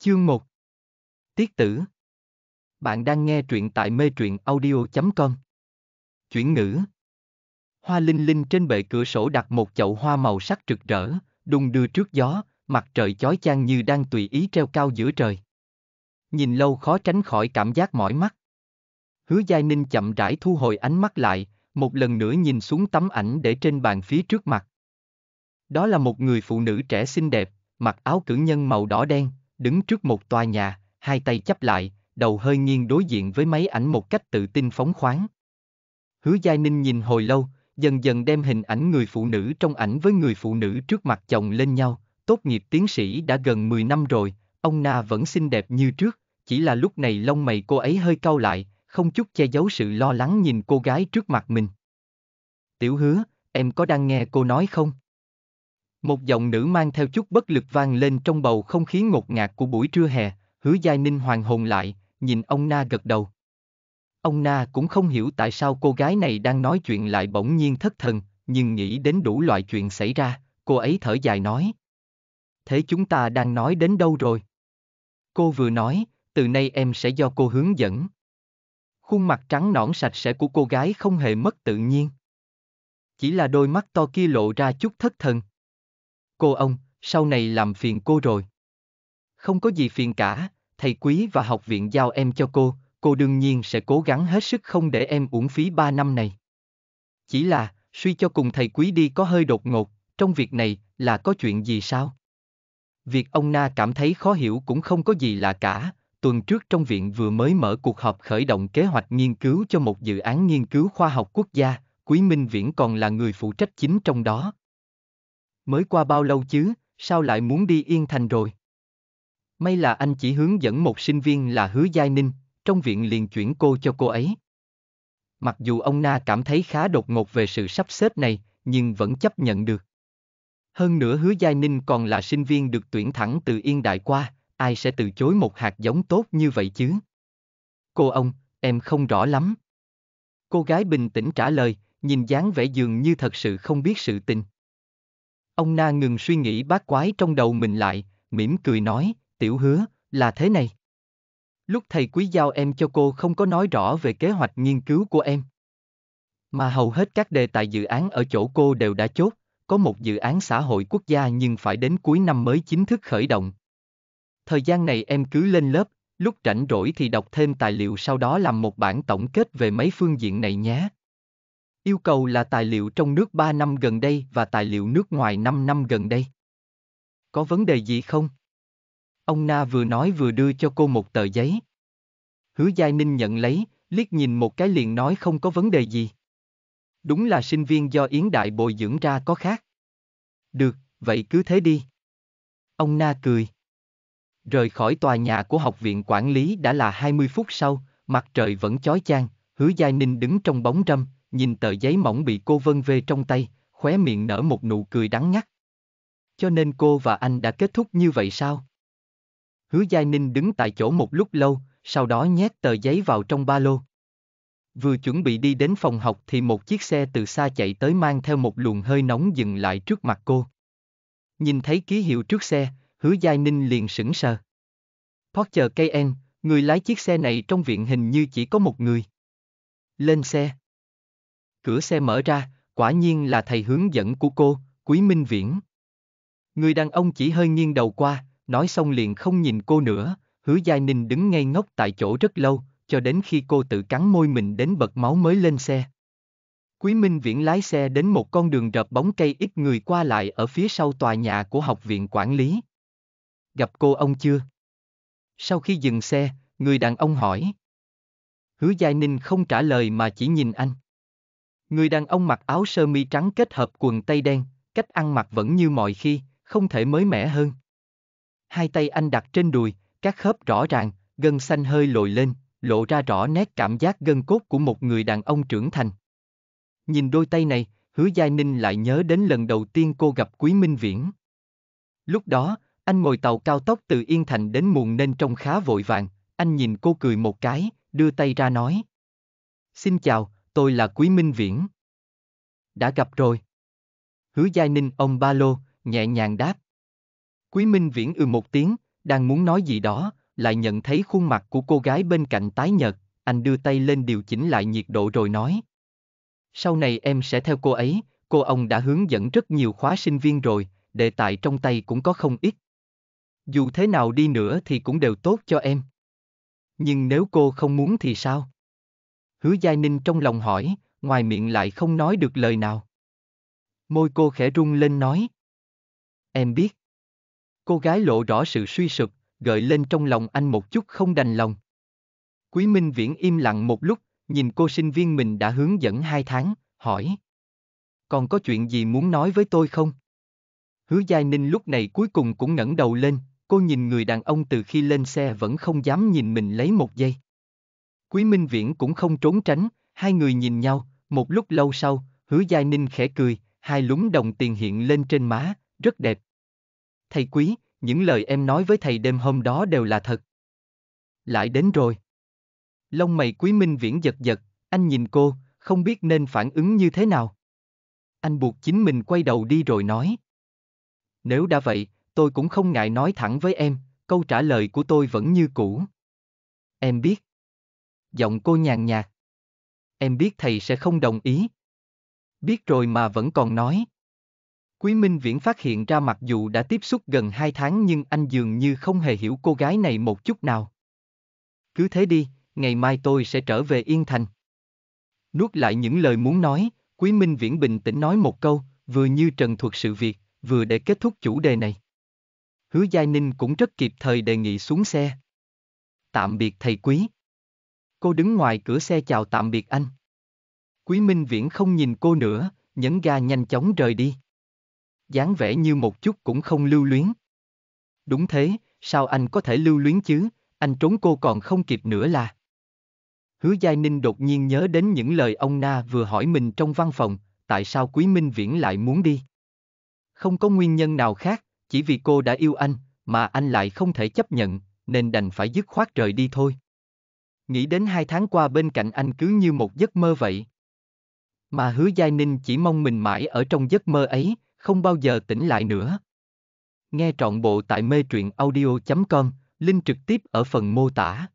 Chương 1 Tiết tử Bạn đang nghe truyện tại mê truyện audio.com Chuyển ngữ Hoa linh linh trên bệ cửa sổ đặt một chậu hoa màu sắc rực rỡ, đung đưa trước gió, mặt trời chói chang như đang tùy ý treo cao giữa trời. Nhìn lâu khó tránh khỏi cảm giác mỏi mắt. Hứa Giai Ninh chậm rãi thu hồi ánh mắt lại, một lần nữa nhìn xuống tấm ảnh để trên bàn phía trước mặt. Đó là một người phụ nữ trẻ xinh đẹp, mặc áo cử nhân màu đỏ đen, đứng trước một tòa nhà, hai tay chắp lại, đầu hơi nghiêng đối diện với máy ảnh một cách tự tin phóng khoáng. Hứa Giai Ninh nhìn hồi lâu, dần dần đem hình ảnh người phụ nữ trong ảnh với người phụ nữ trước mặt chồng lên nhau, tốt nghiệp tiến sĩ đã gần 10 năm rồi, ông Na vẫn xinh đẹp như trước, chỉ là lúc này lông mày cô ấy hơi cau lại, không chút che giấu sự lo lắng nhìn cô gái trước mặt mình. Tiểu hứa, em có đang nghe cô nói không? Một giọng nữ mang theo chút bất lực vang lên trong bầu không khí ngột ngạt của buổi trưa hè, hứa giai ninh hoàng hồn lại, nhìn ông Na gật đầu. Ông Na cũng không hiểu tại sao cô gái này đang nói chuyện lại bỗng nhiên thất thần, nhưng nghĩ đến đủ loại chuyện xảy ra, cô ấy thở dài nói. Thế chúng ta đang nói đến đâu rồi? Cô vừa nói, từ nay em sẽ do cô hướng dẫn. Khuôn mặt trắng nõn sạch sẽ của cô gái không hề mất tự nhiên. Chỉ là đôi mắt to kia lộ ra chút thất thần cô ông, sau này làm phiền cô rồi. Không có gì phiền cả, thầy quý và học viện giao em cho cô, cô đương nhiên sẽ cố gắng hết sức không để em uổng phí 3 năm này. Chỉ là, suy cho cùng thầy quý đi có hơi đột ngột, trong việc này là có chuyện gì sao? Việc ông Na cảm thấy khó hiểu cũng không có gì lạ cả, tuần trước trong viện vừa mới mở cuộc họp khởi động kế hoạch nghiên cứu cho một dự án nghiên cứu khoa học quốc gia, Quý Minh Viễn còn là người phụ trách chính trong đó, Mới qua bao lâu chứ, sao lại muốn đi Yên Thành rồi? May là anh chỉ hướng dẫn một sinh viên là Hứa Giai Ninh, trong viện liền chuyển cô cho cô ấy. Mặc dù ông Na cảm thấy khá đột ngột về sự sắp xếp này, nhưng vẫn chấp nhận được. Hơn nữa Hứa Giai Ninh còn là sinh viên được tuyển thẳng từ Yên Đại qua, ai sẽ từ chối một hạt giống tốt như vậy chứ? Cô ông, em không rõ lắm. Cô gái bình tĩnh trả lời, nhìn dáng vẻ dường như thật sự không biết sự tình. Ông Na ngừng suy nghĩ bát quái trong đầu mình lại, mỉm cười nói, tiểu hứa, là thế này. Lúc thầy quý giao em cho cô không có nói rõ về kế hoạch nghiên cứu của em. Mà hầu hết các đề tài dự án ở chỗ cô đều đã chốt, có một dự án xã hội quốc gia nhưng phải đến cuối năm mới chính thức khởi động. Thời gian này em cứ lên lớp, lúc rảnh rỗi thì đọc thêm tài liệu sau đó làm một bản tổng kết về mấy phương diện này nhé. Yêu cầu là tài liệu trong nước 3 năm gần đây và tài liệu nước ngoài 5 năm gần đây. Có vấn đề gì không? Ông Na vừa nói vừa đưa cho cô một tờ giấy. Hứa Giai Ninh nhận lấy, liếc nhìn một cái liền nói không có vấn đề gì. Đúng là sinh viên do Yến Đại bồi dưỡng ra có khác. Được, vậy cứ thế đi. Ông Na cười. Rời khỏi tòa nhà của học viện quản lý đã là 20 phút sau, mặt trời vẫn chói chang, hứa Giai Ninh đứng trong bóng râm, nhìn tờ giấy mỏng bị cô vân về trong tay, khóe miệng nở một nụ cười đắng ngắt. Cho nên cô và anh đã kết thúc như vậy sao? Hứa Giai Ninh đứng tại chỗ một lúc lâu, sau đó nhét tờ giấy vào trong ba lô. Vừa chuẩn bị đi đến phòng học thì một chiếc xe từ xa chạy tới mang theo một luồng hơi nóng dừng lại trước mặt cô. Nhìn thấy ký hiệu trước xe, Hứa Giai Ninh liền sững sờ. Porsche Cayenne, người lái chiếc xe này trong viện hình như chỉ có một người. Lên xe cửa xe mở ra, quả nhiên là thầy hướng dẫn của cô, Quý Minh Viễn. Người đàn ông chỉ hơi nghiêng đầu qua, nói xong liền không nhìn cô nữa, hứa Giai Ninh đứng ngay ngốc tại chỗ rất lâu, cho đến khi cô tự cắn môi mình đến bật máu mới lên xe. Quý Minh Viễn lái xe đến một con đường rợp bóng cây ít người qua lại ở phía sau tòa nhà của học viện quản lý. Gặp cô ông chưa? Sau khi dừng xe, người đàn ông hỏi. Hứa Giai Ninh không trả lời mà chỉ nhìn anh. Người đàn ông mặc áo sơ mi trắng kết hợp quần tây đen, cách ăn mặc vẫn như mọi khi, không thể mới mẻ hơn. Hai tay anh đặt trên đùi, các khớp rõ ràng, gân xanh hơi lồi lên, lộ ra rõ nét cảm giác gân cốt của một người đàn ông trưởng thành. Nhìn đôi tay này, Hứa Giai Ninh lại nhớ đến lần đầu tiên cô gặp Quý Minh Viễn. Lúc đó, anh ngồi tàu cao tốc từ Yên Thành đến Muồng nên trông khá vội vàng, anh nhìn cô cười một cái, đưa tay ra nói. Xin chào, tôi là Quý Minh Viễn. Đã gặp rồi. Hứa Giai Ninh ông ba lô, nhẹ nhàng đáp. Quý Minh Viễn ư ừ một tiếng, đang muốn nói gì đó, lại nhận thấy khuôn mặt của cô gái bên cạnh tái nhợt, anh đưa tay lên điều chỉnh lại nhiệt độ rồi nói. Sau này em sẽ theo cô ấy, cô ông đã hướng dẫn rất nhiều khóa sinh viên rồi, đề tài trong tay cũng có không ít. Dù thế nào đi nữa thì cũng đều tốt cho em. Nhưng nếu cô không muốn thì sao? hứa giai ninh trong lòng hỏi, ngoài miệng lại không nói được lời nào. Môi cô khẽ rung lên nói. Em biết. Cô gái lộ rõ sự suy sụp, gợi lên trong lòng anh một chút không đành lòng. Quý Minh Viễn im lặng một lúc, nhìn cô sinh viên mình đã hướng dẫn hai tháng, hỏi. Còn có chuyện gì muốn nói với tôi không? Hứa Giai Ninh lúc này cuối cùng cũng ngẩng đầu lên, cô nhìn người đàn ông từ khi lên xe vẫn không dám nhìn mình lấy một giây. Quý Minh Viễn cũng không trốn tránh, hai người nhìn nhau, một lúc lâu sau, hứa giai ninh khẽ cười, hai lúng đồng tiền hiện lên trên má, rất đẹp. Thầy quý, những lời em nói với thầy đêm hôm đó đều là thật. Lại đến rồi. Lông mày quý minh viễn giật giật, anh nhìn cô, không biết nên phản ứng như thế nào. Anh buộc chính mình quay đầu đi rồi nói. Nếu đã vậy, tôi cũng không ngại nói thẳng với em, câu trả lời của tôi vẫn như cũ. Em biết giọng cô nhàn nhạt. Em biết thầy sẽ không đồng ý. Biết rồi mà vẫn còn nói. Quý Minh Viễn phát hiện ra mặc dù đã tiếp xúc gần 2 tháng nhưng anh dường như không hề hiểu cô gái này một chút nào. Cứ thế đi, ngày mai tôi sẽ trở về Yên Thành. Nuốt lại những lời muốn nói, Quý Minh Viễn bình tĩnh nói một câu, vừa như trần thuật sự việc, vừa để kết thúc chủ đề này. Hứa Giai Ninh cũng rất kịp thời đề nghị xuống xe. Tạm biệt thầy quý. Cô đứng ngoài cửa xe chào tạm biệt anh. Quý Minh Viễn không nhìn cô nữa, nhấn ga nhanh chóng rời đi. dáng vẻ như một chút cũng không lưu luyến. Đúng thế, sao anh có thể lưu luyến chứ, anh trốn cô còn không kịp nữa là. Hứa Giai Ninh đột nhiên nhớ đến những lời ông Na vừa hỏi mình trong văn phòng, tại sao Quý Minh Viễn lại muốn đi. Không có nguyên nhân nào khác, chỉ vì cô đã yêu anh, mà anh lại không thể chấp nhận, nên đành phải dứt khoát rời đi thôi nghĩ đến hai tháng qua bên cạnh anh cứ như một giấc mơ vậy. Mà hứa Giai Ninh chỉ mong mình mãi ở trong giấc mơ ấy, không bao giờ tỉnh lại nữa. Nghe trọn bộ tại mê truyện audio.com, link trực tiếp ở phần mô tả.